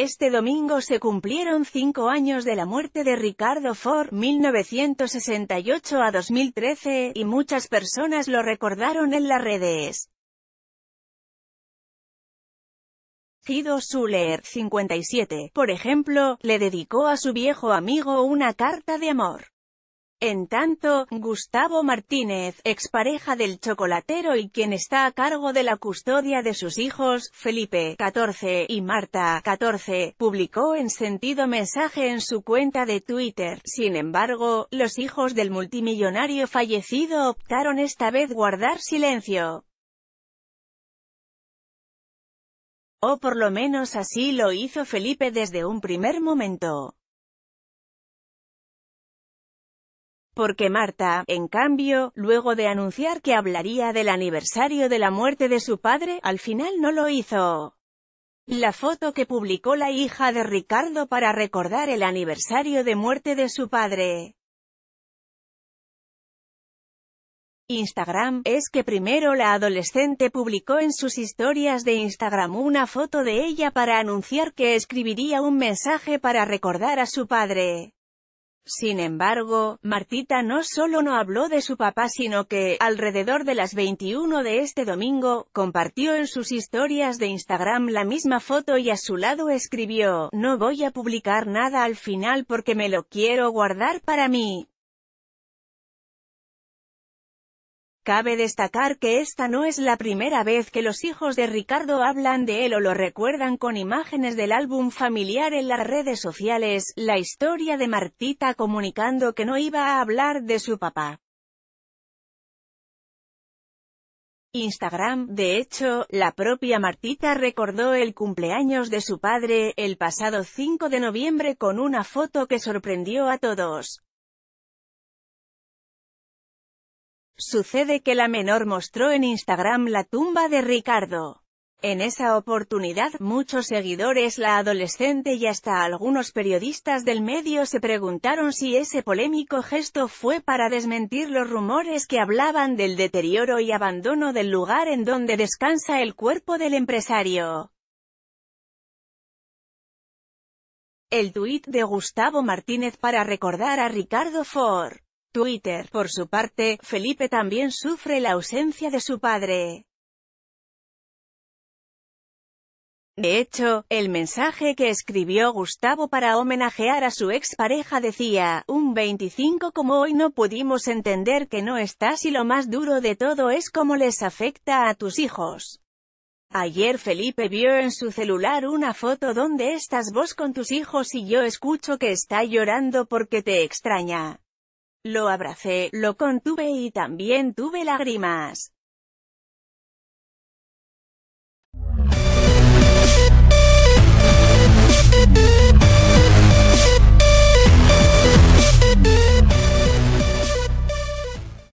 Este domingo se cumplieron cinco años de la muerte de Ricardo Ford, 1968 a 2013, y muchas personas lo recordaron en las redes. Guido Suler, 57, por ejemplo, le dedicó a su viejo amigo una carta de amor. En tanto, Gustavo Martínez, expareja del chocolatero y quien está a cargo de la custodia de sus hijos, Felipe, 14, y Marta, 14, publicó en sentido mensaje en su cuenta de Twitter. Sin embargo, los hijos del multimillonario fallecido optaron esta vez guardar silencio. O por lo menos así lo hizo Felipe desde un primer momento. porque Marta, en cambio, luego de anunciar que hablaría del aniversario de la muerte de su padre, al final no lo hizo. La foto que publicó la hija de Ricardo para recordar el aniversario de muerte de su padre. Instagram, es que primero la adolescente publicó en sus historias de Instagram una foto de ella para anunciar que escribiría un mensaje para recordar a su padre. Sin embargo, Martita no solo no habló de su papá sino que, alrededor de las 21 de este domingo, compartió en sus historias de Instagram la misma foto y a su lado escribió, no voy a publicar nada al final porque me lo quiero guardar para mí. Cabe destacar que esta no es la primera vez que los hijos de Ricardo hablan de él o lo recuerdan con imágenes del álbum familiar en las redes sociales, la historia de Martita comunicando que no iba a hablar de su papá. Instagram, de hecho, la propia Martita recordó el cumpleaños de su padre, el pasado 5 de noviembre con una foto que sorprendió a todos. Sucede que la menor mostró en Instagram la tumba de Ricardo. En esa oportunidad, muchos seguidores, la adolescente y hasta algunos periodistas del medio se preguntaron si ese polémico gesto fue para desmentir los rumores que hablaban del deterioro y abandono del lugar en donde descansa el cuerpo del empresario. El tuit de Gustavo Martínez para recordar a Ricardo Ford Twitter. Por su parte, Felipe también sufre la ausencia de su padre. De hecho, el mensaje que escribió Gustavo para homenajear a su expareja decía, un 25 como hoy no pudimos entender que no estás y lo más duro de todo es cómo les afecta a tus hijos. Ayer Felipe vio en su celular una foto donde estás vos con tus hijos y yo escucho que está llorando porque te extraña. Lo abracé, lo contuve y también tuve lágrimas.